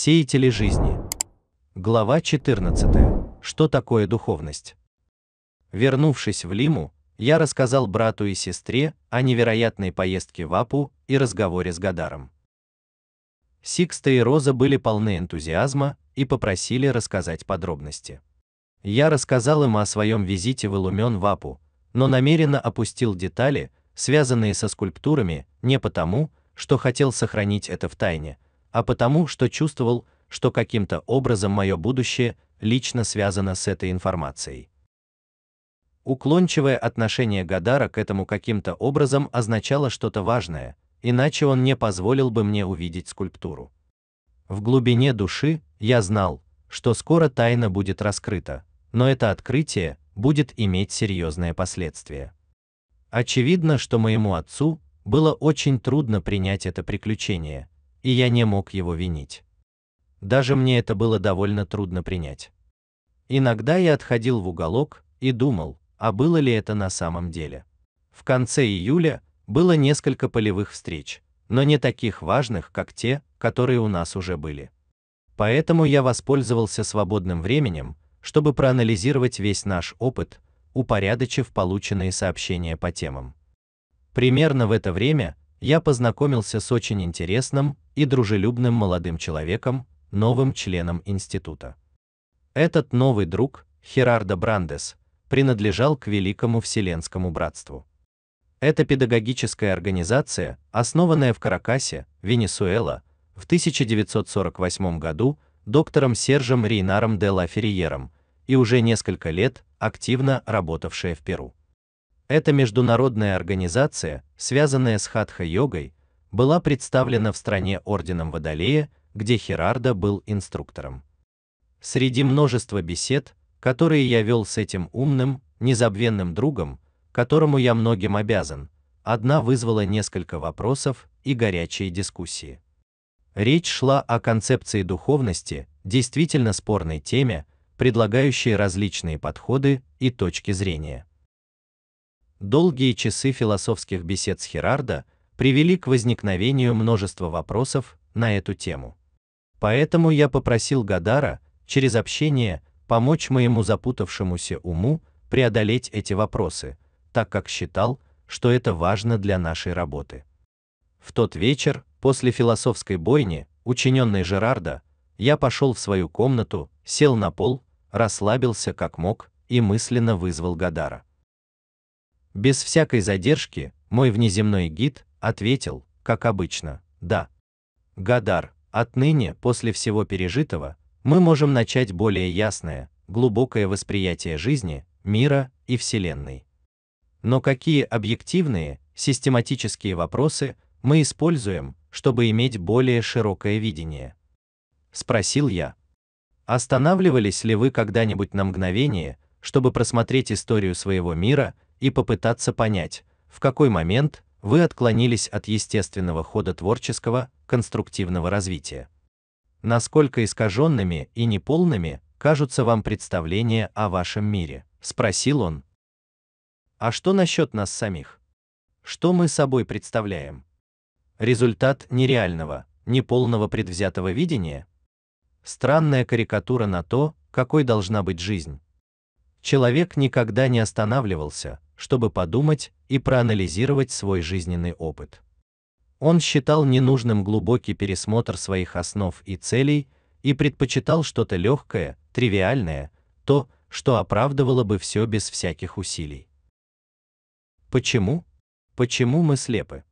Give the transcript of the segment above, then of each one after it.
Сеятели жизни. Глава 14. Что такое духовность? Вернувшись в Лиму, я рассказал брату и сестре о невероятной поездке в Апу и разговоре с Гадаром. Сикста и Роза были полны энтузиазма и попросили рассказать подробности. Я рассказал им о своем визите в Илумен в Апу, но намеренно опустил детали, связанные со скульптурами, не потому, что хотел сохранить это в тайне, а потому, что чувствовал, что каким-то образом мое будущее лично связано с этой информацией. Уклончивое отношение Гадара к этому каким-то образом означало что-то важное, иначе он не позволил бы мне увидеть скульптуру. В глубине души я знал, что скоро тайна будет раскрыта, но это открытие будет иметь серьезные последствия. Очевидно, что моему отцу было очень трудно принять это приключение, и я не мог его винить. Даже мне это было довольно трудно принять. Иногда я отходил в уголок и думал, а было ли это на самом деле. В конце июля было несколько полевых встреч, но не таких важных, как те, которые у нас уже были. Поэтому я воспользовался свободным временем, чтобы проанализировать весь наш опыт, упорядочив полученные сообщения по темам. Примерно в это время я познакомился с очень интересным и дружелюбным молодым человеком, новым членом института. Этот новый друг, Херардо Брандес, принадлежал к Великому Вселенскому Братству. Это педагогическая организация, основанная в Каракасе, Венесуэла, в 1948 году доктором Сержем Рейнаром де Ла Ферриером и уже несколько лет активно работавшая в Перу. Эта международная организация, связанная с хатха-йогой, была представлена в стране орденом Водолея, где Херарда был инструктором. Среди множества бесед, которые я вел с этим умным, незабвенным другом, которому я многим обязан, одна вызвала несколько вопросов и горячие дискуссии. Речь шла о концепции духовности, действительно спорной теме, предлагающей различные подходы и точки зрения долгие часы философских бесед с Херардо привели к возникновению множества вопросов на эту тему. Поэтому я попросил Гадара через общение помочь моему запутавшемуся уму преодолеть эти вопросы, так как считал, что это важно для нашей работы. В тот вечер, после философской бойни, учиненной Жерардо, я пошел в свою комнату, сел на пол, расслабился как мог и мысленно вызвал Гадара. Без всякой задержки мой внеземной гид ответил, как обычно, да. Гадар, отныне, после всего пережитого, мы можем начать более ясное, глубокое восприятие жизни, мира и Вселенной. Но какие объективные, систематические вопросы мы используем, чтобы иметь более широкое видение? Спросил я. Останавливались ли вы когда-нибудь на мгновение, чтобы просмотреть историю своего мира и попытаться понять, в какой момент вы отклонились от естественного хода творческого, конструктивного развития. Насколько искаженными и неполными кажутся вам представления о вашем мире, спросил он. А что насчет нас самих? Что мы собой представляем? Результат нереального, неполного предвзятого видения? Странная карикатура на то, какой должна быть жизнь. Человек никогда не останавливался, чтобы подумать и проанализировать свой жизненный опыт. Он считал ненужным глубокий пересмотр своих основ и целей и предпочитал что-то легкое, тривиальное, то, что оправдывало бы все без всяких усилий. Почему? Почему мы слепы?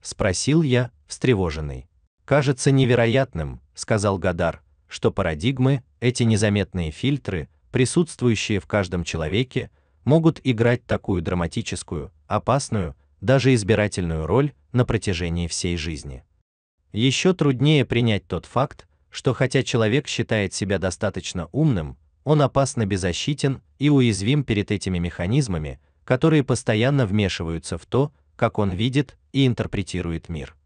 спросил я, встревоженный. Кажется невероятным, сказал Гадар, что парадигмы, эти незаметные фильтры, присутствующие в каждом человеке, могут играть такую драматическую, опасную, даже избирательную роль на протяжении всей жизни. Еще труднее принять тот факт, что хотя человек считает себя достаточно умным, он опасно беззащитен и уязвим перед этими механизмами, которые постоянно вмешиваются в то, как он видит и интерпретирует мир.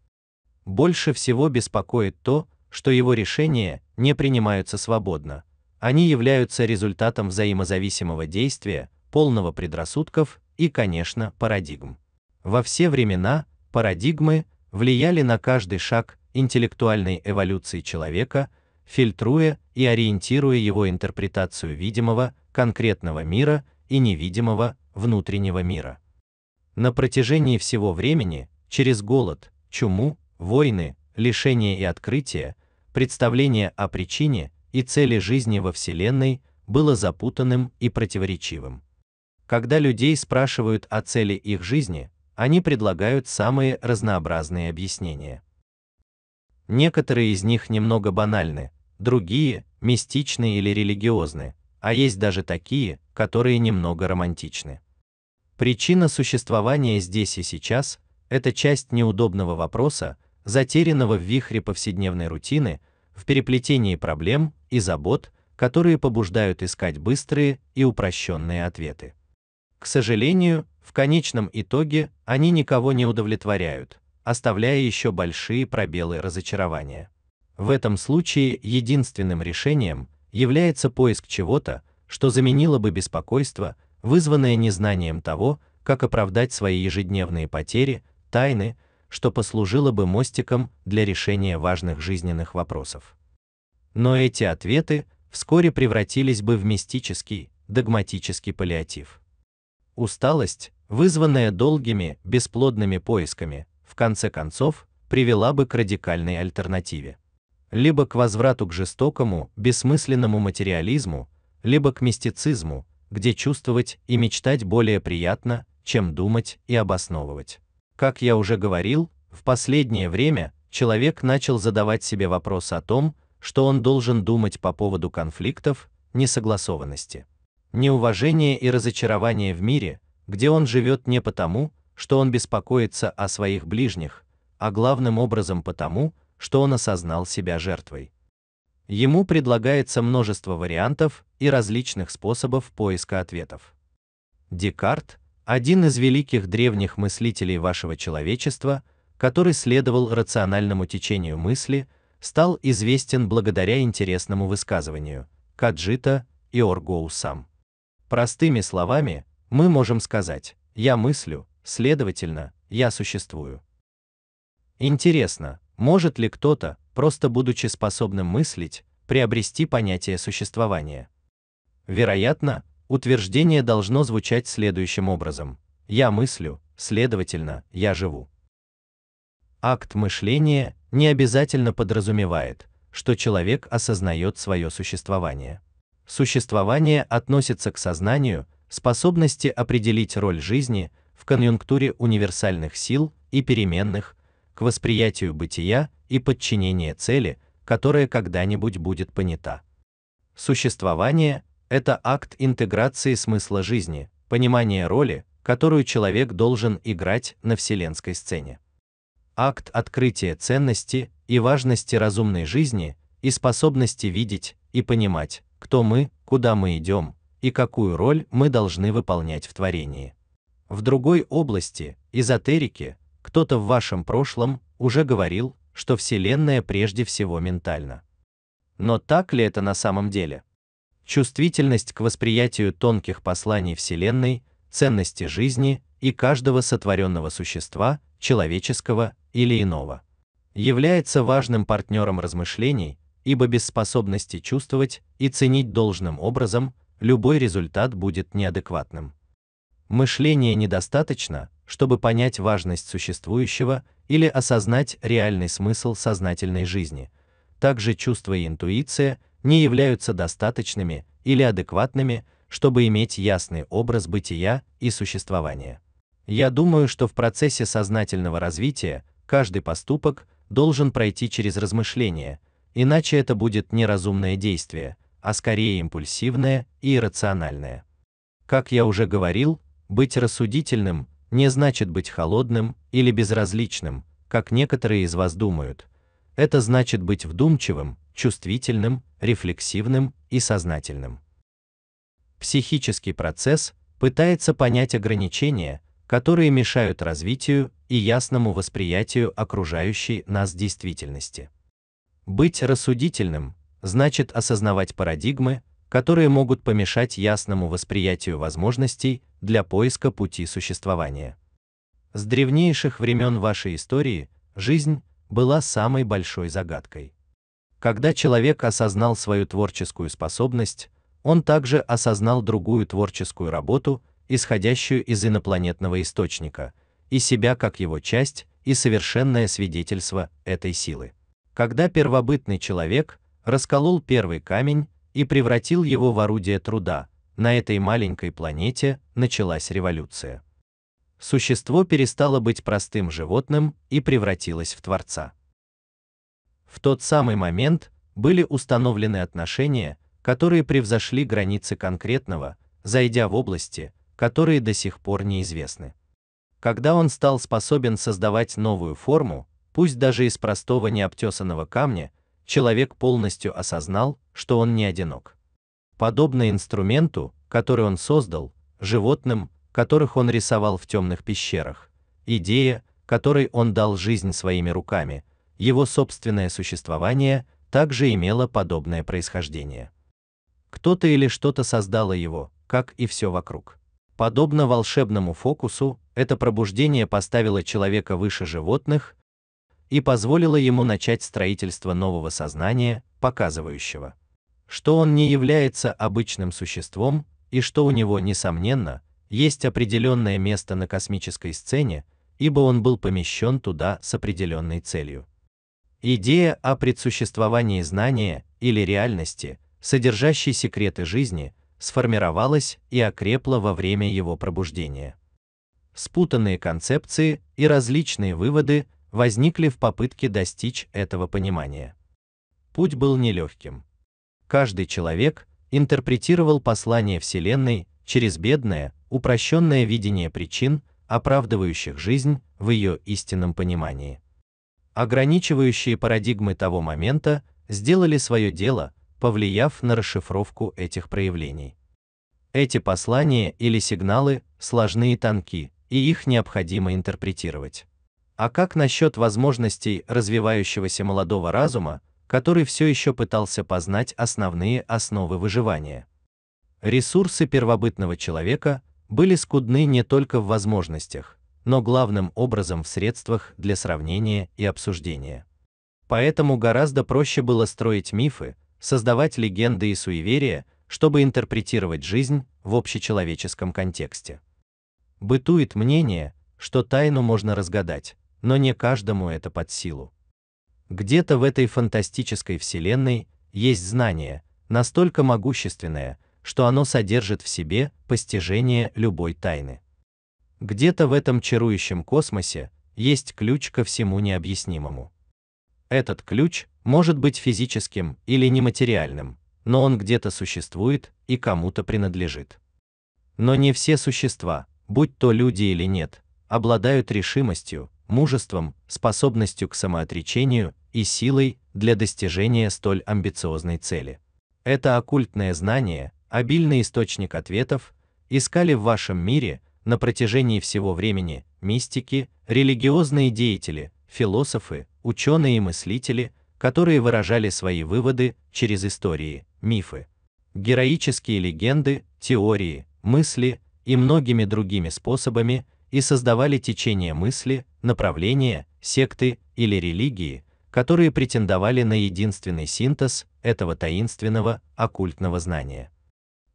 Больше всего беспокоит то, что его решения не принимаются свободно. Они являются результатом взаимозависимого действия, полного предрассудков и, конечно, парадигм. Во все времена парадигмы влияли на каждый шаг интеллектуальной эволюции человека, фильтруя и ориентируя его интерпретацию видимого, конкретного мира и невидимого, внутреннего мира. На протяжении всего времени, через голод, чуму, войны, лишения и открытия, представление о причине и цели жизни во Вселенной было запутанным и противоречивым. Когда людей спрашивают о цели их жизни, они предлагают самые разнообразные объяснения. Некоторые из них немного банальны, другие мистичны или религиозны, а есть даже такие, которые немного романтичны. Причина существования здесь и сейчас это часть неудобного вопроса, затерянного в вихре повседневной рутины, в переплетении проблем и забот, которые побуждают искать быстрые и упрощенные ответы. К сожалению, в конечном итоге они никого не удовлетворяют, оставляя еще большие пробелы разочарования. В этом случае единственным решением является поиск чего-то, что заменило бы беспокойство, вызванное незнанием того, как оправдать свои ежедневные потери, тайны, что послужило бы мостиком для решения важных жизненных вопросов. Но эти ответы вскоре превратились бы в мистический, догматический паллиатив. Усталость, вызванная долгими, бесплодными поисками, в конце концов, привела бы к радикальной альтернативе. Либо к возврату к жестокому, бессмысленному материализму, либо к мистицизму, где чувствовать и мечтать более приятно, чем думать и обосновывать. Как я уже говорил, в последнее время человек начал задавать себе вопрос о том, что он должен думать по поводу конфликтов, несогласованности неуважение и разочарование в мире, где он живет не потому, что он беспокоится о своих ближних, а главным образом потому, что он осознал себя жертвой. Ему предлагается множество вариантов и различных способов поиска ответов. Декарт, один из великих древних мыслителей вашего человечества, который следовал рациональному течению мысли, стал известен благодаря интересному высказыванию Каджита и Оргоусам. Простыми словами, мы можем сказать «я мыслю», следовательно, «я существую». Интересно, может ли кто-то, просто будучи способным мыслить, приобрести понятие существования? Вероятно, утверждение должно звучать следующим образом: я мыслю, следовательно, я живу. Акт мышления не обязательно подразумевает, что человек осознает свое существование. Существование относится к сознанию, способности определить роль жизни в конъюнктуре универсальных сил и переменных, к восприятию бытия и подчинение цели, которая когда-нибудь будет понята. Существование это акт интеграции смысла жизни, понимания роли, которую человек должен играть на вселенской сцене. Акт открытия ценности и важности разумной жизни и способности видеть и понимать кто мы, куда мы идем и какую роль мы должны выполнять в творении. В другой области, эзотерики, кто-то в вашем прошлом уже говорил, что Вселенная прежде всего ментальна. Но так ли это на самом деле? Чувствительность к восприятию тонких посланий Вселенной, ценности жизни и каждого сотворенного существа, человеческого или иного, является важным партнером размышлений, ибо без способности чувствовать и ценить должным образом любой результат будет неадекватным. Мышление недостаточно, чтобы понять важность существующего или осознать реальный смысл сознательной жизни. Также чувства и интуиция не являются достаточными или адекватными, чтобы иметь ясный образ бытия и существования. Я думаю, что в процессе сознательного развития каждый поступок должен пройти через размышление иначе это будет не разумное действие, а скорее импульсивное и иррациональное. Как я уже говорил, быть рассудительным не значит быть холодным или безразличным, как некоторые из вас думают. Это значит быть вдумчивым, чувствительным, рефлексивным и сознательным. Психический процесс пытается понять ограничения, которые мешают развитию и ясному восприятию окружающей нас действительности. Быть рассудительным значит осознавать парадигмы, которые могут помешать ясному восприятию возможностей для поиска пути существования. С древнейших времен вашей истории жизнь была самой большой загадкой. Когда человек осознал свою творческую способность, он также осознал другую творческую работу, исходящую из инопланетного источника, и себя как его часть и совершенное свидетельство этой силы когда первобытный человек расколол первый камень и превратил его в орудие труда, на этой маленькой планете началась революция. Существо перестало быть простым животным и превратилось в творца. В тот самый момент были установлены отношения, которые превзошли границы конкретного, зайдя в области, которые до сих пор неизвестны. Когда он стал способен создавать новую форму, пусть даже из простого необтесанного камня, человек полностью осознал, что он не одинок. Подобно инструменту, который он создал, животным, которых он рисовал в темных пещерах, идея, которой он дал жизнь своими руками, его собственное существование также имело подобное происхождение. Кто-то или что-то создало его, как и все вокруг. Подобно волшебному фокусу, это пробуждение поставило человека выше животных, и позволила ему начать строительство нового сознания, показывающего, что он не является обычным существом и что у него несомненно есть определенное место на космической сцене, ибо он был помещен туда с определенной целью. Идея о предсуществовании знания или реальности, содержащей секреты жизни, сформировалась и окрепла во время его пробуждения. Спутанные концепции и различные выводы возникли в попытке достичь этого понимания. Путь был нелегким. Каждый человек интерпретировал послание Вселенной через бедное, упрощенное видение причин, оправдывающих жизнь в ее истинном понимании. Ограничивающие парадигмы того момента сделали свое дело, повлияв на расшифровку этих проявлений. Эти послания или сигналы сложны и тонки, и их необходимо интерпретировать. А как насчет возможностей развивающегося молодого разума, который все еще пытался познать основные основы выживания? Ресурсы первобытного человека были скудны не только в возможностях, но главным образом в средствах для сравнения и обсуждения. Поэтому гораздо проще было строить мифы, создавать легенды и суеверия, чтобы интерпретировать жизнь в общечеловеческом контексте. Бытует мнение, что тайну можно разгадать, но не каждому это под силу. Где-то в этой фантастической вселенной есть знание, настолько могущественное, что оно содержит в себе постижение любой тайны. Где-то в этом чарующем космосе есть ключ ко всему необъяснимому. Этот ключ может быть физическим или нематериальным, но он где-то существует и кому-то принадлежит. Но не все существа, будь то люди или нет, обладают решимостью, мужеством, способностью к самоотречению и силой для достижения столь амбициозной цели. Это оккультное знание, обильный источник ответов, искали в вашем мире на протяжении всего времени мистики, религиозные деятели, философы, ученые и мыслители, которые выражали свои выводы через истории, мифы, героические легенды, теории, мысли и многими другими способами, и создавали течения мысли, направления, секты или религии, которые претендовали на единственный синтез этого таинственного оккультного знания.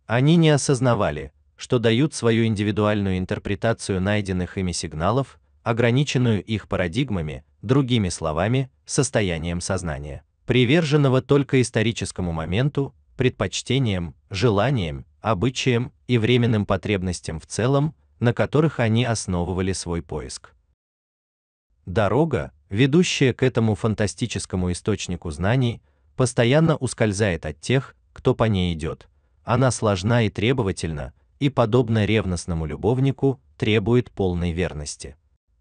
Они не осознавали, что дают свою индивидуальную интерпретацию найденных ими сигналов, ограниченную их парадигмами, другими словами, состоянием сознания, приверженного только историческому моменту, предпочтениям, желаниям, обычаям и временным потребностям в целом, на которых они основывали свой поиск. Дорога, ведущая к этому фантастическому источнику знаний, постоянно ускользает от тех, кто по ней идет. Она сложна и требовательна, и подобно ревностному любовнику, требует полной верности.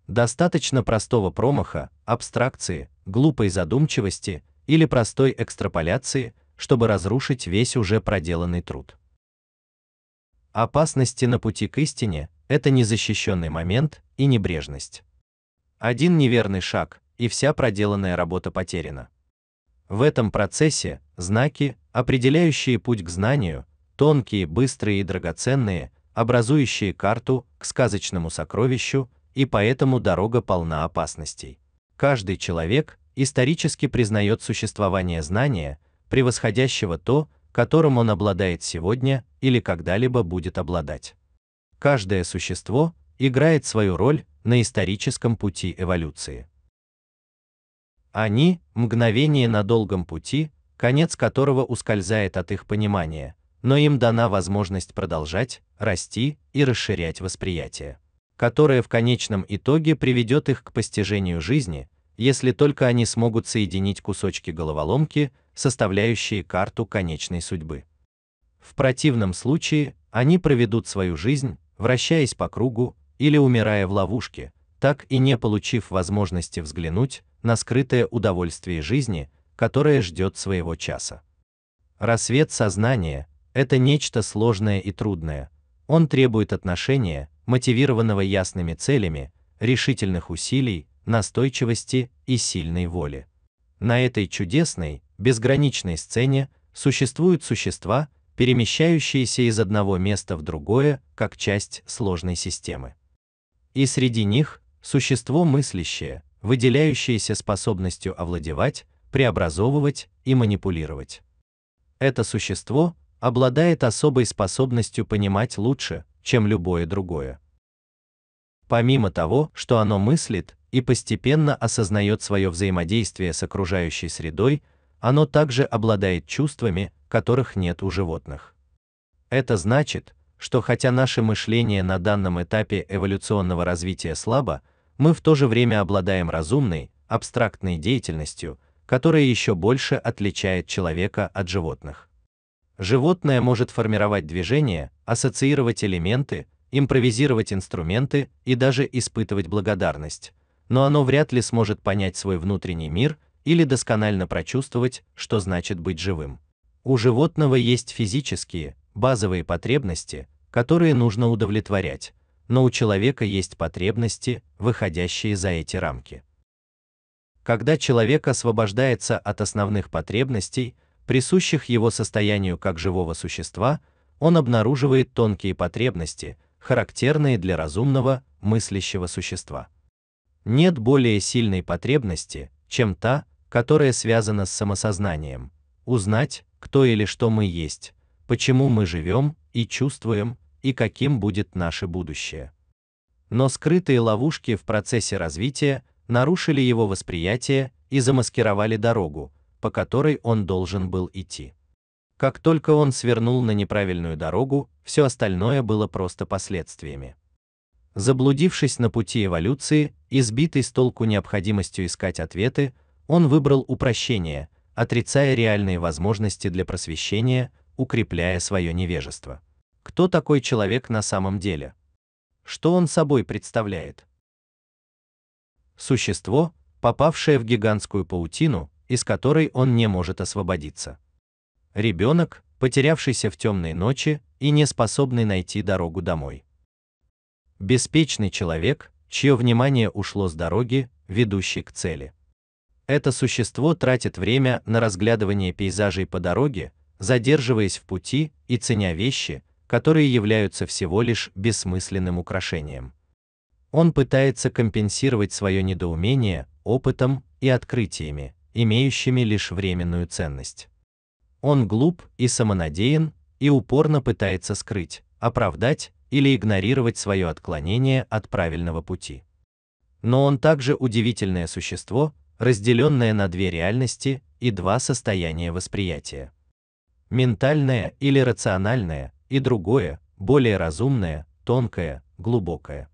Достаточно простого промаха, абстракции, глупой задумчивости или простой экстраполяции, чтобы разрушить весь уже проделанный труд. Опасности на пути к истине это незащищенный момент и небрежность. Один неверный шаг, и вся проделанная работа потеряна. В этом процессе знаки, определяющие путь к знанию, тонкие, быстрые и драгоценные, образующие карту к сказочному сокровищу, и поэтому дорога полна опасностей. Каждый человек исторически признает существование знания, превосходящего то, которым он обладает сегодня или когда-либо будет обладать каждое существо играет свою роль на историческом пути эволюции. Они – мгновение на долгом пути, конец которого ускользает от их понимания, но им дана возможность продолжать, расти и расширять восприятие, которое в конечном итоге приведет их к постижению жизни, если только они смогут соединить кусочки головоломки, составляющие карту конечной судьбы. В противном случае они проведут свою жизнь, вращаясь по кругу или умирая в ловушке, так и не получив возможности взглянуть на скрытое удовольствие жизни, которое ждет своего часа. Рассвет сознания – это нечто сложное и трудное, он требует отношения, мотивированного ясными целями, решительных усилий, настойчивости и сильной воли. На этой чудесной, безграничной сцене существуют существа, перемещающиеся из одного места в другое, как часть сложной системы. И среди них существо мыслящее, выделяющееся способностью овладевать, преобразовывать и манипулировать. Это существо обладает особой способностью понимать лучше, чем любое другое. Помимо того, что оно мыслит и постепенно осознает свое взаимодействие с окружающей средой, оно также обладает чувствами, которых нет у животных. Это значит, что хотя наше мышление на данном этапе эволюционного развития слабо, мы в то же время обладаем разумной, абстрактной деятельностью, которая еще больше отличает человека от животных. Животное может формировать движения, ассоциировать элементы, импровизировать инструменты и даже испытывать благодарность, но оно вряд ли сможет понять свой внутренний мир или досконально прочувствовать, что значит быть живым. У животного есть физические, базовые потребности, которые нужно удовлетворять, но у человека есть потребности, выходящие за эти рамки. Когда человек освобождается от основных потребностей, присущих его состоянию как живого существа, он обнаруживает тонкие потребности, характерные для разумного, мыслящего существа. Нет более сильной потребности, чем та, которое связано с самосознанием, узнать, кто или что мы есть, почему мы живем и чувствуем, и каким будет наше будущее. Но скрытые ловушки в процессе развития нарушили его восприятие и замаскировали дорогу, по которой он должен был идти. Как только он свернул на неправильную дорогу, все остальное было просто последствиями. Заблудившись на пути эволюции, избитый с толку необходимостью искать ответы, он выбрал упрощение, отрицая реальные возможности для просвещения, укрепляя свое невежество. Кто такой человек на самом деле? Что он собой представляет? Существо, попавшее в гигантскую паутину, из которой он не может освободиться. Ребенок, потерявшийся в темной ночи и не способный найти дорогу домой. Беспечный человек, чье внимание ушло с дороги, ведущей к цели. Это существо тратит время на разглядывание пейзажей по дороге, задерживаясь в пути и ценя вещи, которые являются всего лишь бессмысленным украшением. Он пытается компенсировать свое недоумение опытом и открытиями, имеющими лишь временную ценность. Он глуп и самонадеян и упорно пытается скрыть, оправдать или игнорировать свое отклонение от правильного пути. Но он также удивительное существо, разделенное на две реальности и два состояния восприятия. Ментальное или рациональное, и другое, более разумное, тонкое, глубокое.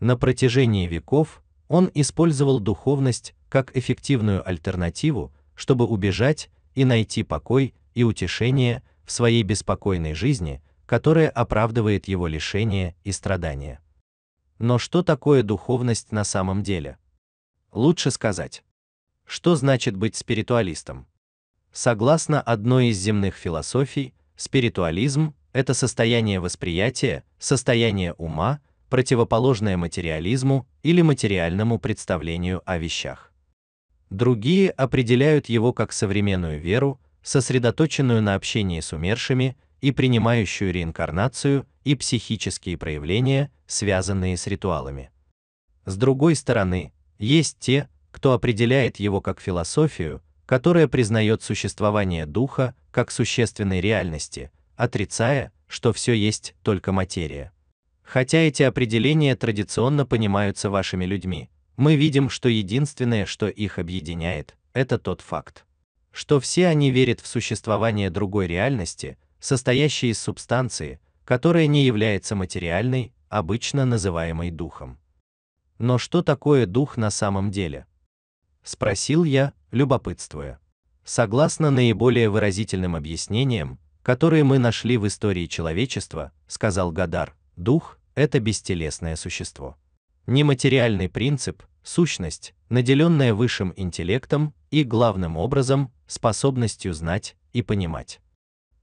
На протяжении веков он использовал духовность как эффективную альтернативу, чтобы убежать и найти покой и утешение в своей беспокойной жизни, которая оправдывает его лишение и страдания. Но что такое духовность на самом деле? Лучше сказать что значит быть спиритуалистом? Согласно одной из земных философий, спиритуализм это состояние восприятия, состояние ума, противоположное материализму или материальному представлению о вещах. Другие определяют его как современную веру, сосредоточенную на общении с умершими и принимающую реинкарнацию и психические проявления, связанные с ритуалами. С другой стороны, есть те, кто определяет его как философию, которая признает существование духа как существенной реальности, отрицая, что все есть только материя. Хотя эти определения традиционно понимаются вашими людьми, мы видим, что единственное, что их объединяет, это тот факт, что все они верят в существование другой реальности, состоящей из субстанции, которая не является материальной, обычно называемой духом. Но что такое дух на самом деле? спросил я, любопытствуя. Согласно наиболее выразительным объяснениям, которые мы нашли в истории человечества, сказал Гадар, дух это бестелесное существо. Нематериальный принцип, сущность, наделенная высшим интеллектом и главным образом способностью знать и понимать.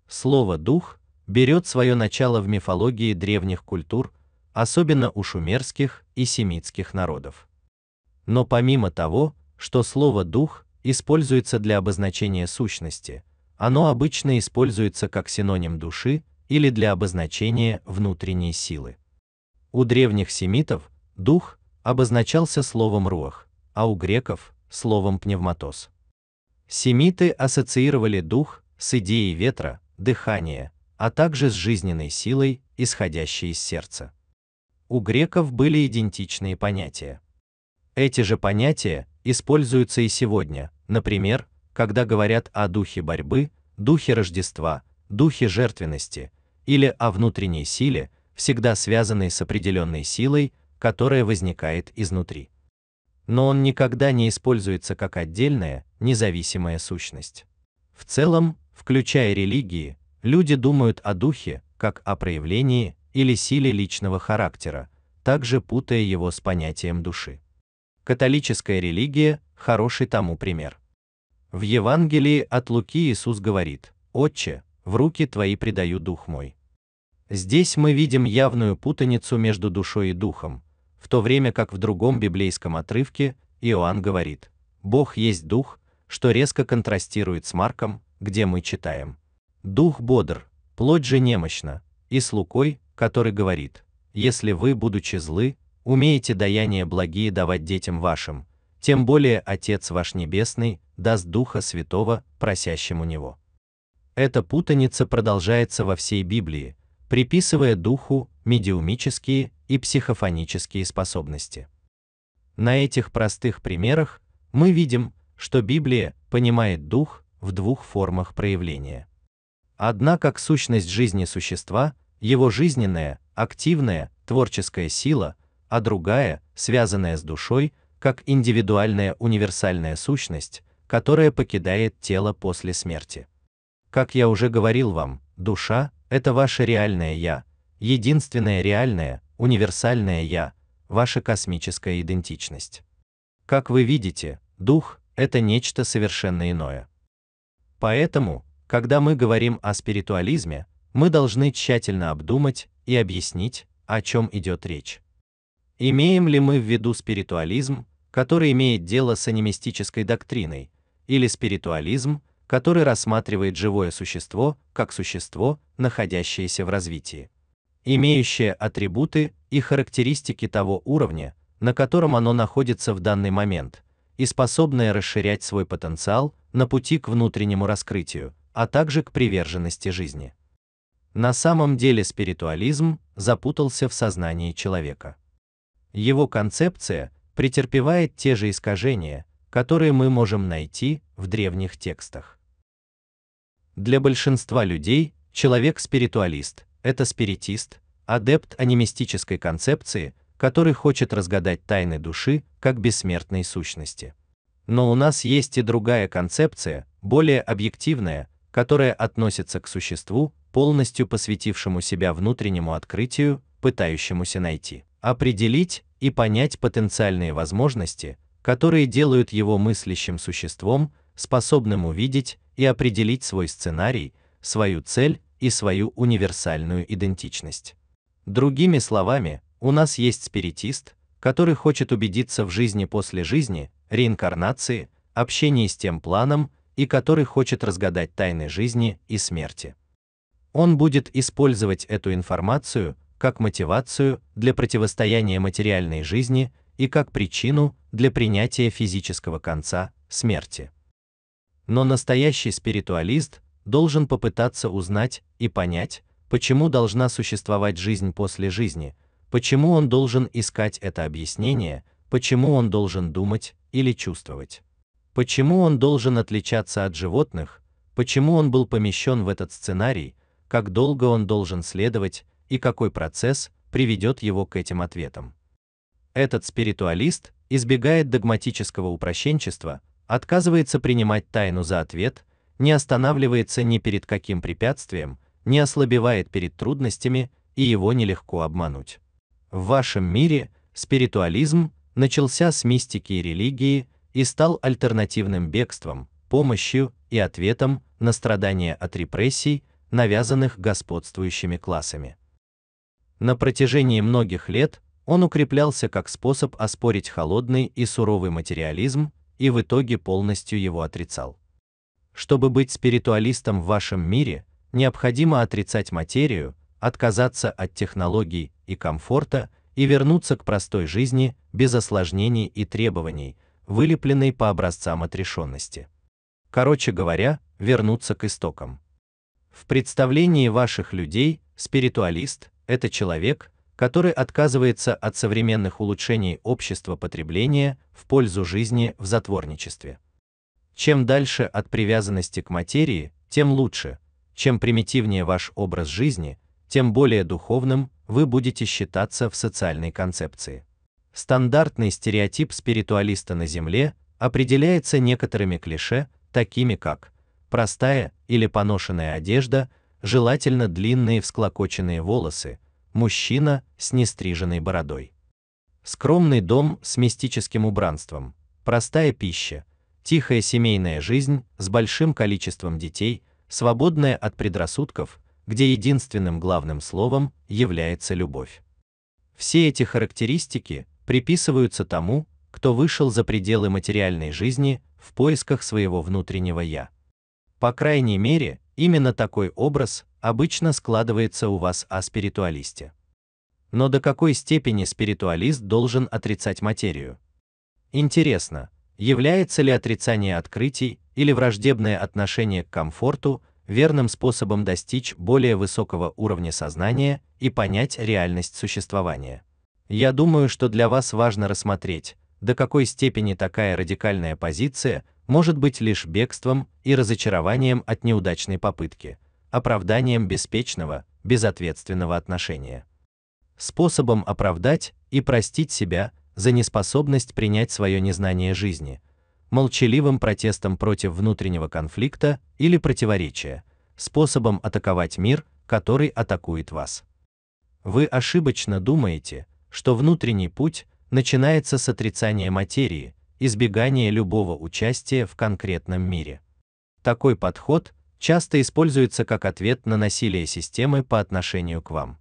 Слово дух берет свое начало в мифологии древних культур, особенно у шумерских и семитских народов. Но помимо того, что слово «дух» используется для обозначения сущности, оно обычно используется как синоним души или для обозначения внутренней силы. У древних семитов дух обозначался словом руах, а у греков словом пневматос. Семиты ассоциировали дух с идеей ветра, дыхания, а также с жизненной силой, исходящей из сердца. У греков были идентичные понятия. Эти же понятия используются и сегодня, например, когда говорят о духе борьбы, духе Рождества, духе жертвенности или о внутренней силе, всегда связанной с определенной силой, которая возникает изнутри. Но он никогда не используется как отдельная, независимая сущность. В целом, включая религии, люди думают о духе как о проявлении или силе личного характера, также путая его с понятием души. Католическая религия – хороший тому пример. В Евангелии от Луки Иисус говорит, «Отче, в руки Твои предаю дух мой». Здесь мы видим явную путаницу между душой и духом, в то время как в другом библейском отрывке Иоанн говорит, «Бог есть дух», что резко контрастирует с Марком, где мы читаем, «Дух бодр, плоть же немощна», и с Лукой, который говорит, «Если вы, будучи злы, умеете даяние благие давать детям вашим, тем более Отец ваш Небесный даст Духа Святого, просящему Него. Эта путаница продолжается во всей Библии, приписывая Духу медиумические и психофонические способности. На этих простых примерах мы видим, что Библия понимает Дух в двух формах проявления. Одна как сущность жизни существа, его жизненная, активная, творческая сила – а другая, связанная с душой, как индивидуальная универсальная сущность, которая покидает тело после смерти. Как я уже говорил вам, душа это ваше реальное я, единственное реальное, универсальное я, ваша космическая идентичность. Как вы видите, дух это нечто совершенно иное. Поэтому, когда мы говорим о спиритуализме, мы должны тщательно обдумать и объяснить, о чем идет речь. Имеем ли мы в виду спиритуализм, который имеет дело с анимистической доктриной, или спиритуализм, который рассматривает живое существо как существо, находящееся в развитии, имеющее атрибуты и характеристики того уровня, на котором оно находится в данный момент, и способное расширять свой потенциал на пути к внутреннему раскрытию, а также к приверженности жизни. На самом деле спиритуализм запутался в сознании человека его концепция претерпевает те же искажения, которые мы можем найти в древних текстах. Для большинства людей человек-спиритуалист это спиритист, адепт анимистической концепции, который хочет разгадать тайны души как бессмертной сущности. Но у нас есть и другая концепция, более объективная, которая относится к существу, полностью посвятившему себя внутреннему открытию, пытающемуся найти определить и понять потенциальные возможности, которые делают его мыслящим существом, способным увидеть и определить свой сценарий, свою цель и свою универсальную идентичность. Другими словами, у нас есть спиритист, который хочет убедиться в жизни после жизни, реинкарнации, общении с тем планом и который хочет разгадать тайны жизни и смерти. Он будет использовать эту информацию, как мотивацию для противостояния материальной жизни и как причину для принятия физического конца смерти. Но настоящий спиритуалист должен попытаться узнать и понять, почему должна существовать жизнь после жизни, почему он должен искать это объяснение, почему он должен думать или чувствовать. Почему он должен отличаться от животных, почему он был помещен в этот сценарий, как долго он должен следовать и какой процесс приведет его к этим ответам. Этот спиритуалист избегает догматического упрощенчества, отказывается принимать тайну за ответ, не останавливается ни перед каким препятствием, не ослабевает перед трудностями, и его нелегко обмануть. В вашем мире спиритуализм начался с мистики и религии и стал альтернативным бегством, помощью и ответом на страдания от репрессий, навязанных господствующими классами. На протяжении многих лет он укреплялся как способ оспорить холодный и суровый материализм и в итоге полностью его отрицал. Чтобы быть спиритуалистом в вашем мире, необходимо отрицать материю, отказаться от технологий и комфорта и вернуться к простой жизни без осложнений и требований, вылепленной по образцам отрешенности. Короче говоря, вернуться к истокам. В представлении ваших людей спиритуалист это человек, который отказывается от современных улучшений общества потребления в пользу жизни в затворничестве. Чем дальше от привязанности к материи, тем лучше. Чем примитивнее ваш образ жизни, тем более духовным вы будете считаться в социальной концепции. Стандартный стереотип спиритуалиста на земле определяется некоторыми клише, такими как простая или поношенная одежда, желательно длинные всклокоченные волосы, мужчина с нестриженной бородой. Скромный дом с мистическим убранством, простая пища, тихая семейная жизнь с большим количеством детей, свободная от предрассудков, где единственным главным словом является любовь. Все эти характеристики приписываются тому, кто вышел за пределы материальной жизни в поисках своего внутреннего я. По крайней мере, Именно такой образ обычно складывается у вас о спиритуалисте. Но до какой степени спиритуалист должен отрицать материю? Интересно, является ли отрицание открытий или враждебное отношение к комфорту верным способом достичь более высокого уровня сознания и понять реальность существования? Я думаю, что для вас важно рассмотреть, до какой степени такая радикальная позиция может быть лишь бегством и разочарованием от неудачной попытки, оправданием беспечного, безответственного отношения, способом оправдать и простить себя за неспособность принять свое незнание жизни, молчаливым протестом против внутреннего конфликта или противоречия, способом атаковать мир, который атакует вас. Вы ошибочно думаете, что внутренний путь начинается с отрицания материи, избегание любого участия в конкретном мире. Такой подход часто используется как ответ на насилие системы по отношению к вам.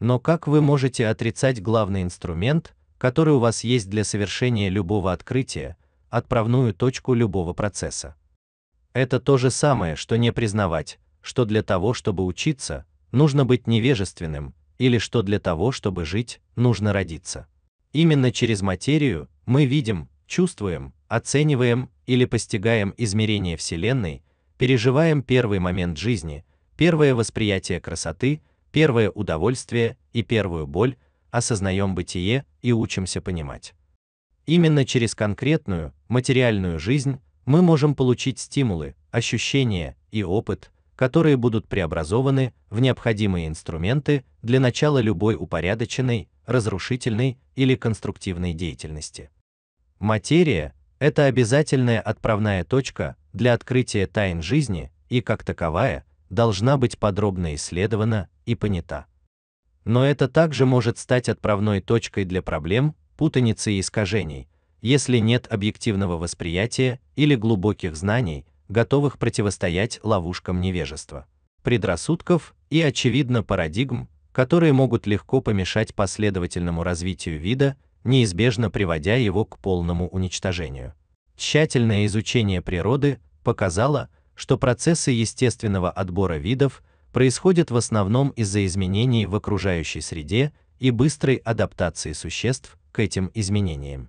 Но как вы можете отрицать главный инструмент, который у вас есть для совершения любого открытия, отправную точку любого процесса? Это то же самое, что не признавать, что для того, чтобы учиться, нужно быть невежественным, или что для того, чтобы жить, нужно родиться. Именно через материю мы видим, чувствуем, оцениваем или постигаем измерение Вселенной, переживаем первый момент жизни, первое восприятие красоты, первое удовольствие и первую боль, осознаем бытие и учимся понимать. Именно через конкретную, материальную жизнь мы можем получить стимулы, ощущения и опыт, которые будут преобразованы в необходимые инструменты для начала любой упорядоченной, разрушительной или конструктивной деятельности. Материя – это обязательная отправная точка для открытия тайн жизни и, как таковая, должна быть подробно исследована и понята. Но это также может стать отправной точкой для проблем, путаницы и искажений, если нет объективного восприятия или глубоких знаний, готовых противостоять ловушкам невежества, предрассудков и, очевидно, парадигм, которые могут легко помешать последовательному развитию вида неизбежно приводя его к полному уничтожению. Тщательное изучение природы показало, что процессы естественного отбора видов происходят в основном из-за изменений в окружающей среде и быстрой адаптации существ к этим изменениям.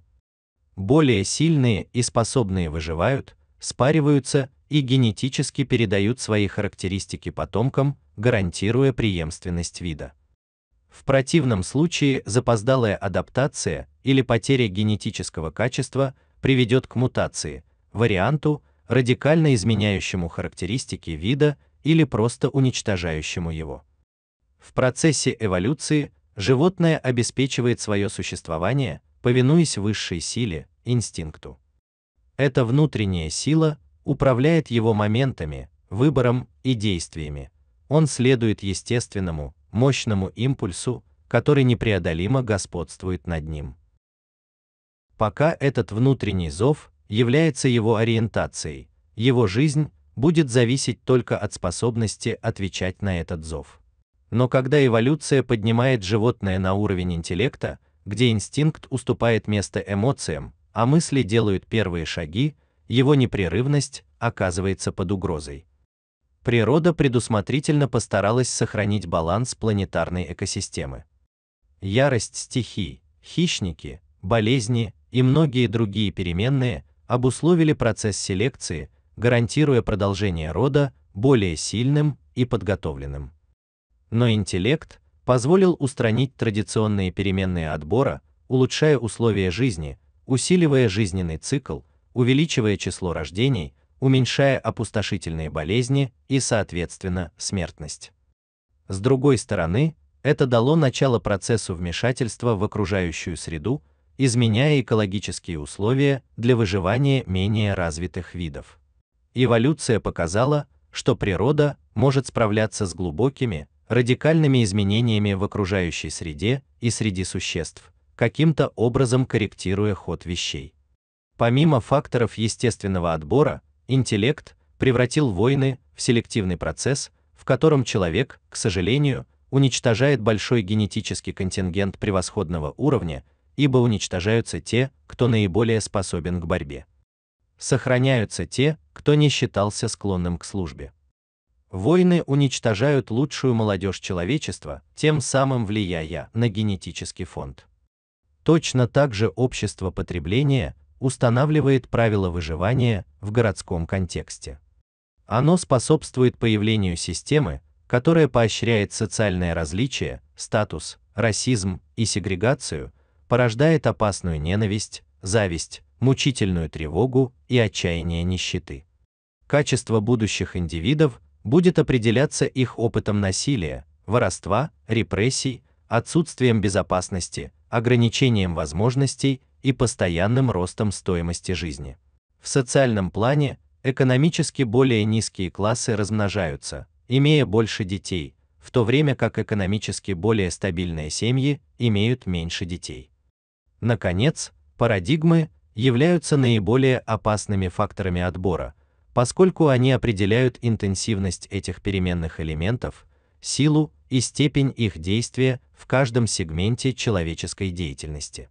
Более сильные и способные выживают, спариваются и генетически передают свои характеристики потомкам, гарантируя преемственность вида. В противном случае запоздалая адаптация или потеря генетического качества приведет к мутации, варианту, радикально изменяющему характеристики вида или просто уничтожающему его. В процессе эволюции животное обеспечивает свое существование, повинуясь высшей силе, инстинкту. Эта внутренняя сила управляет его моментами, выбором и действиями. Он следует естественному, мощному импульсу, который непреодолимо господствует над ним. Пока этот внутренний зов является его ориентацией, его жизнь будет зависеть только от способности отвечать на этот зов. Но когда эволюция поднимает животное на уровень интеллекта, где инстинкт уступает место эмоциям, а мысли делают первые шаги, его непрерывность оказывается под угрозой. Природа предусмотрительно постаралась сохранить баланс планетарной экосистемы. Ярость стихий, хищники, болезни и многие другие переменные обусловили процесс селекции, гарантируя продолжение рода более сильным и подготовленным. Но интеллект позволил устранить традиционные переменные отбора, улучшая условия жизни, усиливая жизненный цикл, увеличивая число рождений, уменьшая опустошительные болезни и, соответственно, смертность. С другой стороны, это дало начало процессу вмешательства в окружающую среду, изменяя экологические условия для выживания менее развитых видов. Эволюция показала, что природа может справляться с глубокими, радикальными изменениями в окружающей среде и среди существ, каким-то образом корректируя ход вещей. Помимо факторов естественного отбора, Интеллект превратил войны в селективный процесс, в котором человек, к сожалению, уничтожает большой генетический контингент превосходного уровня, ибо уничтожаются те, кто наиболее способен к борьбе. Сохраняются те, кто не считался склонным к службе. Войны уничтожают лучшую молодежь человечества, тем самым влияя на генетический фонд. Точно так же общество потребления устанавливает правила выживания в городском контексте. Оно способствует появлению системы, которая поощряет социальное различие, статус, расизм и сегрегацию, порождает опасную ненависть, зависть, мучительную тревогу и отчаяние нищеты. Качество будущих индивидов будет определяться их опытом насилия, воровства, репрессий, отсутствием безопасности, ограничением возможностей и постоянным ростом стоимости жизни. В социальном плане экономически более низкие классы размножаются, имея больше детей, в то время как экономически более стабильные семьи имеют меньше детей. Наконец, парадигмы являются наиболее опасными факторами отбора, поскольку они определяют интенсивность этих переменных элементов, силу и степень их действия в каждом сегменте человеческой деятельности.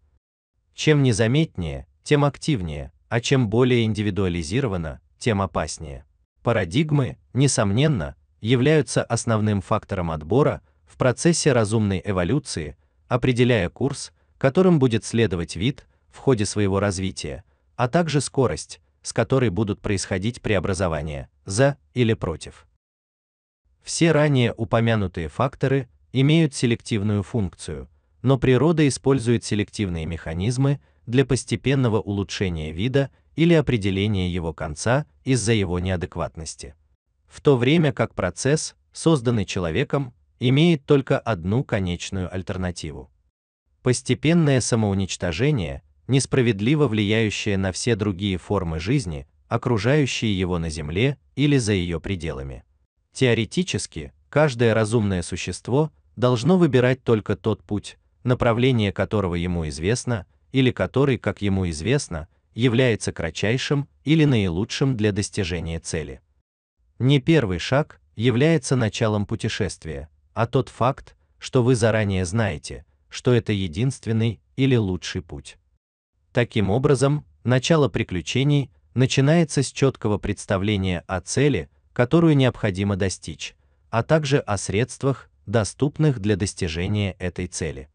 Чем незаметнее, тем активнее, а чем более индивидуализировано, тем опаснее. Парадигмы, несомненно, являются основным фактором отбора в процессе разумной эволюции, определяя курс, которым будет следовать вид в ходе своего развития, а также скорость, с которой будут происходить преобразования, за или против. Все ранее упомянутые факторы имеют селективную функцию, но природа использует селективные механизмы для постепенного улучшения вида или определения его конца из-за его неадекватности. В то время как процесс, созданный человеком, имеет только одну конечную альтернативу. Постепенное самоуничтожение, несправедливо влияющее на все другие формы жизни, окружающие его на Земле или за ее пределами. Теоретически, каждое разумное существо должно выбирать только тот путь, направление которого ему известно, или который, как ему известно, является кратчайшим или наилучшим для достижения цели. Не первый шаг является началом путешествия, а тот факт, что вы заранее знаете, что это единственный или лучший путь. Таким образом, начало приключений начинается с четкого представления о цели, которую необходимо достичь, а также о средствах, доступных для достижения этой цели.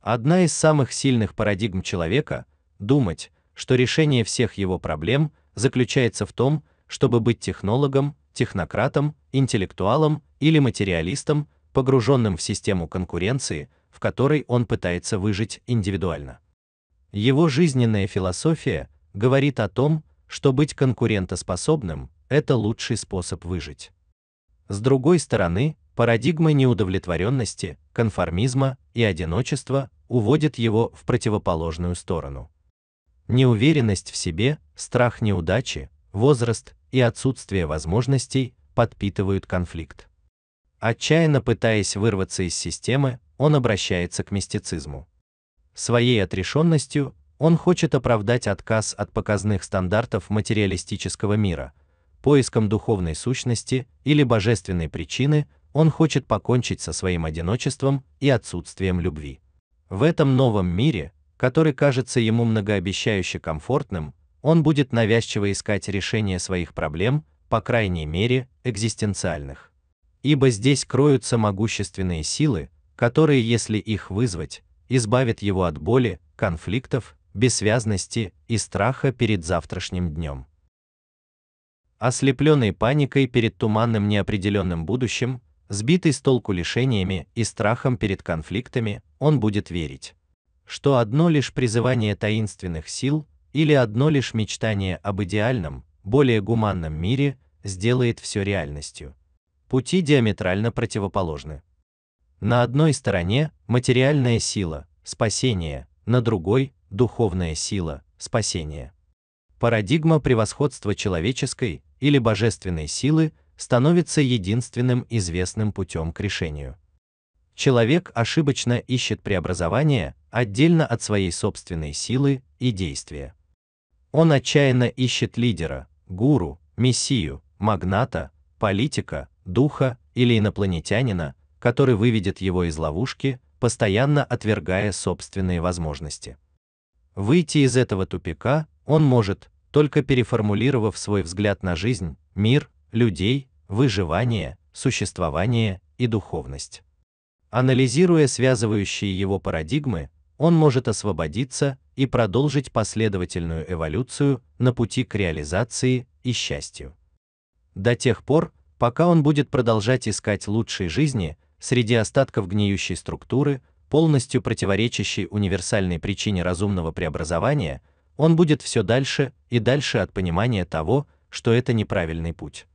Одна из самых сильных парадигм человека думать, что решение всех его проблем заключается в том, чтобы быть технологом, технократом, интеллектуалом или материалистом, погруженным в систему конкуренции, в которой он пытается выжить индивидуально. Его жизненная философия говорит о том, что быть конкурентоспособным это лучший способ выжить. С другой стороны, Парадигма неудовлетворенности, конформизма и одиночества уводит его в противоположную сторону. Неуверенность в себе, страх неудачи, возраст и отсутствие возможностей подпитывают конфликт. Отчаянно пытаясь вырваться из системы, он обращается к мистицизму. Своей отрешенностью он хочет оправдать отказ от показных стандартов материалистического мира поиском духовной сущности или божественной причины, он хочет покончить со своим одиночеством и отсутствием любви. В этом новом мире, который кажется ему многообещающе комфортным, он будет навязчиво искать решение своих проблем, по крайней мере, экзистенциальных. Ибо здесь кроются могущественные силы, которые, если их вызвать, избавят его от боли, конфликтов, бессвязности и страха перед завтрашним днем. Ослепленный паникой перед туманным неопределенным будущим, Сбитый с толку лишениями и страхом перед конфликтами, он будет верить, что одно лишь призывание таинственных сил или одно лишь мечтание об идеальном, более гуманном мире сделает все реальностью. Пути диаметрально противоположны. На одной стороне материальная сила, спасение, на другой духовная сила, спасение. Парадигма превосходства человеческой или божественной силы становится единственным известным путем к решению. Человек ошибочно ищет преобразование отдельно от своей собственной силы и действия. Он отчаянно ищет лидера, гуру, мессию, магната, политика, духа или инопланетянина, который выведет его из ловушки, постоянно отвергая собственные возможности. Выйти из этого тупика он может, только переформулировав свой взгляд на жизнь, мир людей, выживание, существование и духовность. Анализируя связывающие его парадигмы, он может освободиться и продолжить последовательную эволюцию на пути к реализации и счастью. До тех пор, пока он будет продолжать искать лучшей жизни среди остатков гниющей структуры, полностью противоречащей универсальной причине разумного преобразования, он будет все дальше и дальше от понимания того, что это неправильный путь.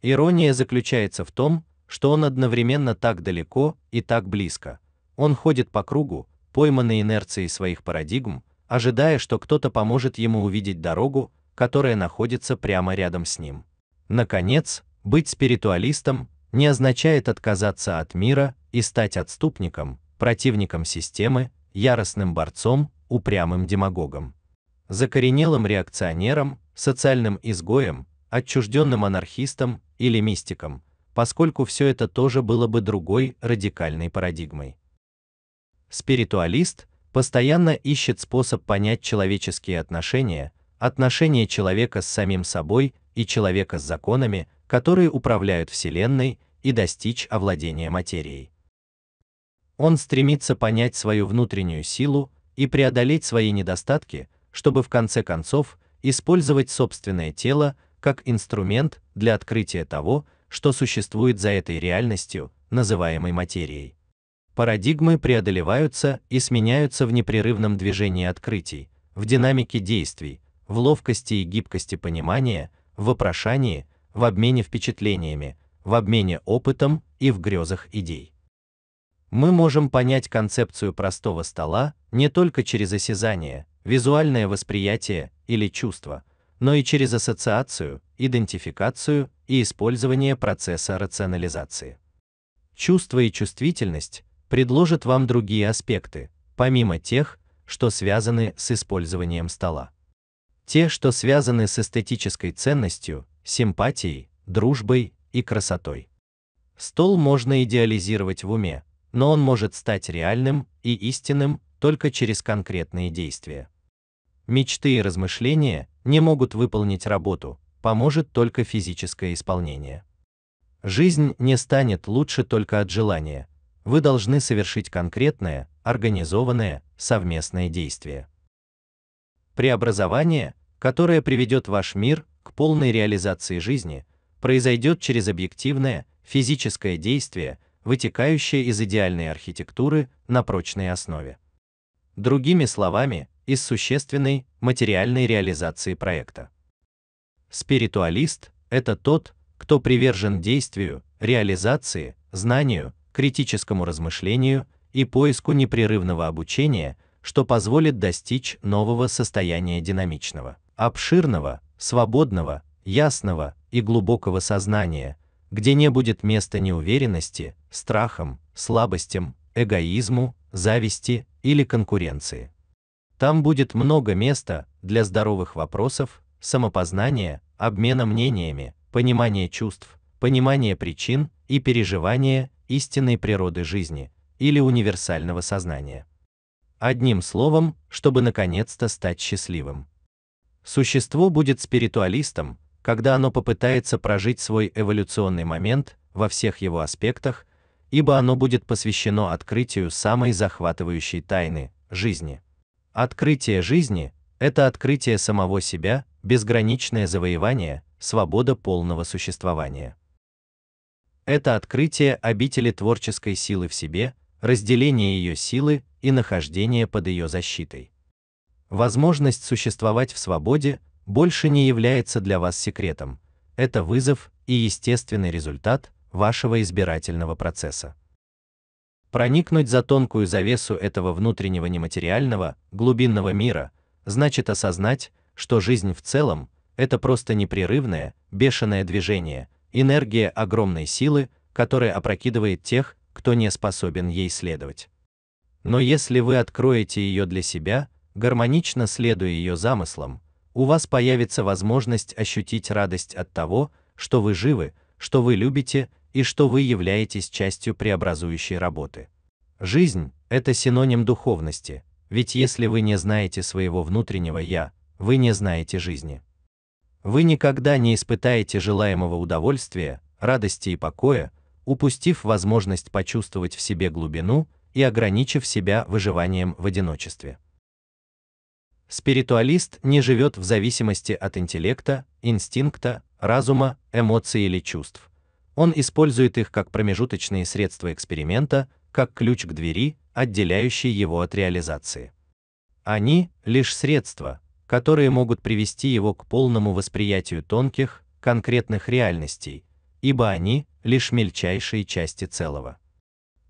Ирония заключается в том, что он одновременно так далеко и так близко. Он ходит по кругу, пойманный инерцией своих парадигм, ожидая, что кто-то поможет ему увидеть дорогу, которая находится прямо рядом с ним. Наконец, быть спиритуалистом не означает отказаться от мира и стать отступником, противником системы, яростным борцом, упрямым демагогом, закоренелым реакционером, социальным изгоем, отчужденным анархистом или мистиком, поскольку все это тоже было бы другой радикальной парадигмой. Спиритуалист постоянно ищет способ понять человеческие отношения, отношения человека с самим собой и человека с законами, которые управляют вселенной, и достичь овладения материей. Он стремится понять свою внутреннюю силу и преодолеть свои недостатки, чтобы в конце концов использовать собственное тело как инструмент для открытия того, что существует за этой реальностью, называемой материей. Парадигмы преодолеваются и сменяются в непрерывном движении открытий, в динамике действий, в ловкости и гибкости понимания, в вопрошании, в обмене впечатлениями, в обмене опытом и в грезах идей. Мы можем понять концепцию простого стола не только через осязание, визуальное восприятие или чувство, но и через ассоциацию, идентификацию и использование процесса рационализации. Чувство и чувствительность предложат вам другие аспекты, помимо тех, что связаны с использованием стола. Те, что связаны с эстетической ценностью, симпатией, дружбой и красотой. Стол можно идеализировать в уме, но он может стать реальным и истинным только через конкретные действия. Мечты и размышления не могут выполнить работу, поможет только физическое исполнение. Жизнь не станет лучше только от желания. Вы должны совершить конкретное, организованное, совместное действие. Преобразование, которое приведет ваш мир к полной реализации жизни, произойдет через объективное, физическое действие, вытекающее из идеальной архитектуры на прочной основе. Другими словами, из существенной материальной реализации проекта. Спиритуалист это тот, кто привержен действию, реализации, знанию, критическому размышлению и поиску непрерывного обучения, что позволит достичь нового состояния динамичного, обширного, свободного, ясного и глубокого сознания, где не будет места неуверенности, страхам, слабостям, эгоизму, зависти или конкуренции. Там будет много места для здоровых вопросов, самопознания, обмена мнениями, понимания чувств, понимания причин и переживания истинной природы жизни или универсального сознания. Одним словом, чтобы наконец-то стать счастливым. Существо будет спиритуалистом, когда оно попытается прожить свой эволюционный момент во всех его аспектах, ибо оно будет посвящено открытию самой захватывающей тайны жизни. Открытие жизни это открытие самого себя, безграничное завоевание, свобода полного существования. Это открытие обители творческой силы в себе, разделение ее силы и нахождение под ее защитой. Возможность существовать в свободе больше не является для вас секретом. Это вызов и естественный результат вашего избирательного процесса. Проникнуть за тонкую завесу этого внутреннего нематериального, глубинного мира, значит осознать, что жизнь в целом это просто непрерывное, бешеное движение, энергия огромной силы, которая опрокидывает тех, кто не способен ей следовать. Но если вы откроете ее для себя, гармонично следуя ее замыслам, у вас появится возможность ощутить радость от того, что вы живы, что вы любите и что вы являетесь частью преобразующей работы. Жизнь – это синоним духовности, ведь если вы не знаете своего внутреннего «я», вы не знаете жизни. Вы никогда не испытаете желаемого удовольствия, радости и покоя, упустив возможность почувствовать в себе глубину и ограничив себя выживанием в одиночестве. Спиритуалист не живет в зависимости от интеллекта, инстинкта, разума, эмоций или чувств. Он использует их как промежуточные средства эксперимента, как ключ к двери, отделяющий его от реализации. Они лишь средства, которые могут привести его к полному восприятию тонких, конкретных реальностей, ибо они лишь мельчайшие части целого.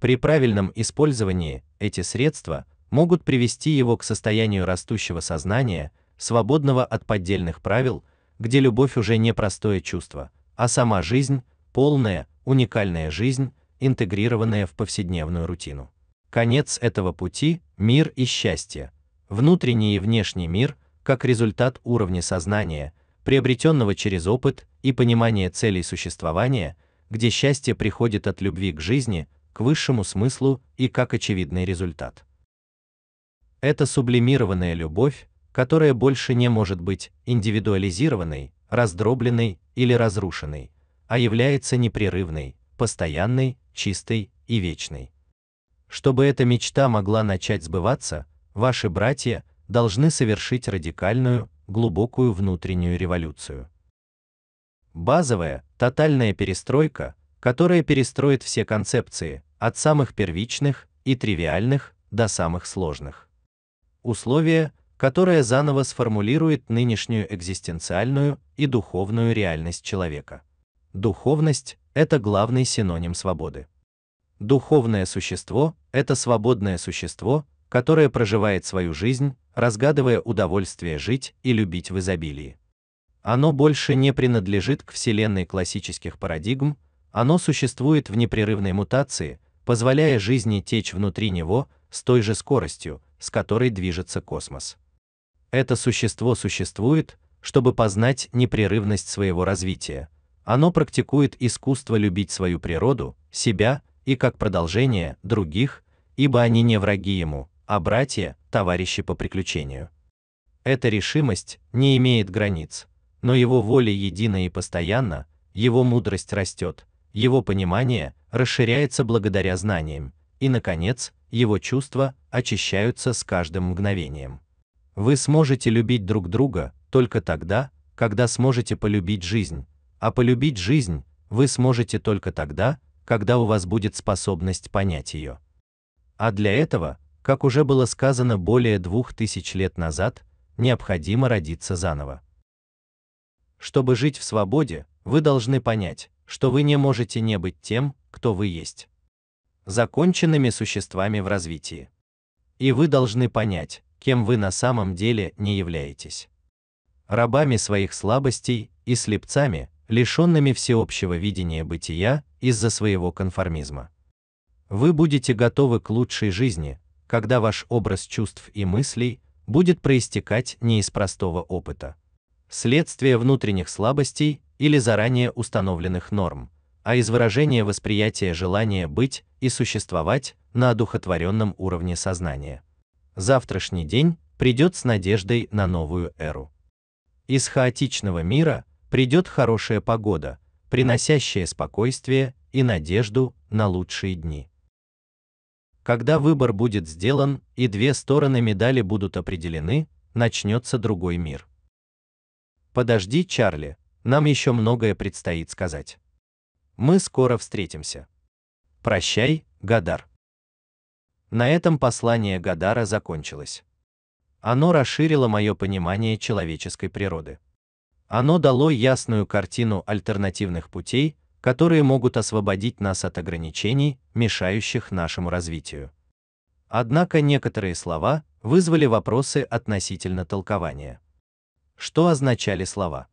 При правильном использовании эти средства могут привести его к состоянию растущего сознания, свободного от поддельных правил, где любовь уже не простое чувство, а сама жизнь полная, уникальная жизнь, интегрированная в повседневную рутину. Конец этого пути мир и счастье. Внутренний и внешний мир как результат уровня сознания, приобретенного через опыт и понимание целей существования, где счастье приходит от любви к жизни, к высшему смыслу и как очевидный результат. Это сублимированная любовь, которая больше не может быть индивидуализированной, раздробленной или разрушенной, а является непрерывной, постоянной, чистой и вечной. Чтобы эта мечта могла начать сбываться, ваши братья должны совершить радикальную, глубокую внутреннюю революцию. Базовая, тотальная перестройка, которая перестроит все концепции, от самых первичных и тривиальных до самых сложных. Условие, которое заново сформулирует нынешнюю экзистенциальную и духовную реальность человека. Духовность – это главный синоним свободы. Духовное существо – это свободное существо, которое проживает свою жизнь, разгадывая удовольствие жить и любить в изобилии. Оно больше не принадлежит к вселенной классических парадигм, оно существует в непрерывной мутации, позволяя жизни течь внутри него с той же скоростью, с которой движется космос. Это существо существует, чтобы познать непрерывность своего развития, оно практикует искусство любить свою природу, себя и как продолжение других, ибо они не враги ему, а братья, товарищи по приключению. Эта решимость не имеет границ, но его воля едина и постоянна, его мудрость растет, его понимание расширяется благодаря знаниям, и наконец, его чувства очищаются с каждым мгновением. Вы сможете любить друг друга только тогда, когда сможете полюбить жизнь, а полюбить жизнь вы сможете только тогда, когда у вас будет способность понять ее. А для этого, как уже было сказано более двух тысяч лет назад, необходимо родиться заново. Чтобы жить в свободе, вы должны понять, что вы не можете не быть тем, кто вы есть. Законченными существами в развитии. И вы должны понять, кем вы на самом деле не являетесь. Рабами своих слабостей и слепцами, лишенными всеобщего видения бытия из-за своего конформизма. Вы будете готовы к лучшей жизни, когда ваш образ чувств и мыслей будет проистекать не из простого опыта, следствия внутренних слабостей или заранее установленных норм, а из выражения восприятия желания быть и существовать на одухотворенном уровне сознания. Завтрашний день придет с надеждой на новую эру. Из хаотичного мира придет хорошая погода, приносящая спокойствие и надежду на лучшие дни. Когда выбор будет сделан и две стороны медали будут определены, начнется другой мир. Подожди, Чарли, нам еще многое предстоит сказать. Мы скоро встретимся. Прощай, Гадар. На этом послание Гадара закончилось. Оно расширило мое понимание человеческой природы. Оно дало ясную картину альтернативных путей, которые могут освободить нас от ограничений, мешающих нашему развитию. Однако некоторые слова вызвали вопросы относительно толкования. Что означали слова?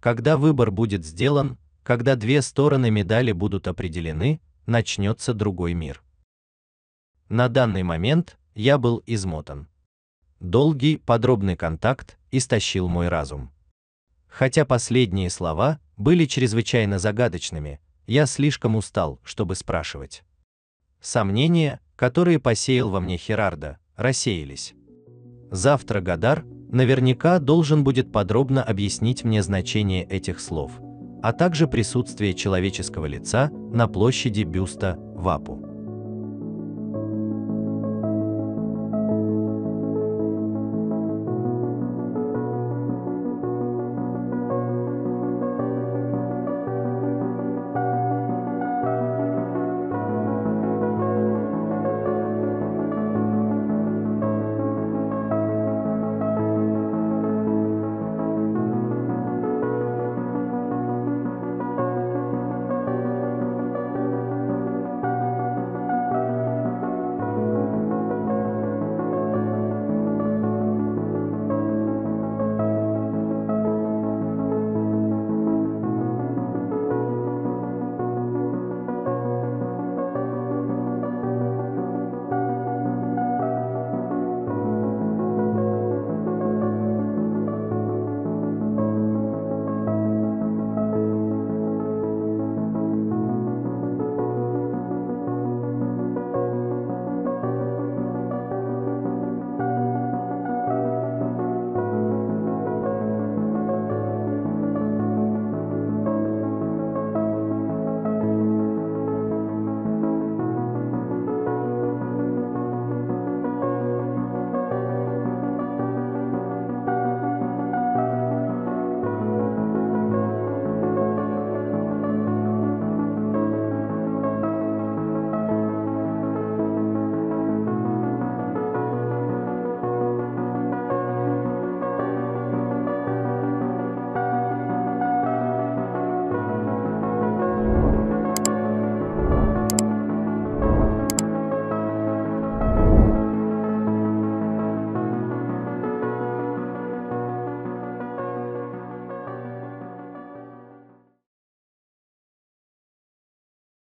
Когда выбор будет сделан, когда две стороны медали будут определены, начнется другой мир. На данный момент я был измотан. Долгий, подробный контакт истощил мой разум. Хотя последние слова были чрезвычайно загадочными, я слишком устал, чтобы спрашивать. Сомнения, которые посеял во мне Херарда, рассеялись. Завтра Гадар наверняка должен будет подробно объяснить мне значение этих слов, а также присутствие человеческого лица на площади бюста Вапу.